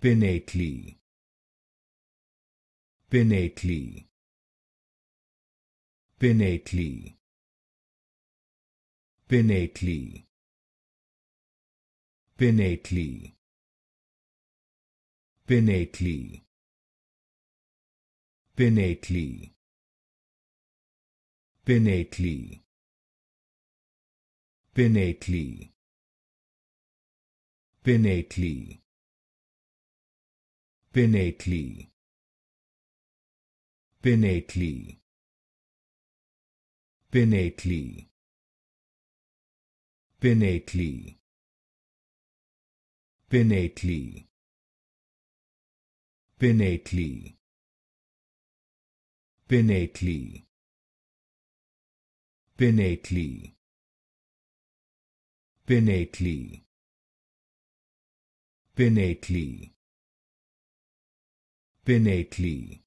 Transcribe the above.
Innately. Innately. Innately. Innately. Innately. Innately. Innately. Innately. Innately. Innately. Pinnately. Pinnately. Pinnately. Pinnately. Pinnately. Pinnately. Pinnately. Pinnately. Pinnately. Pinnately pinately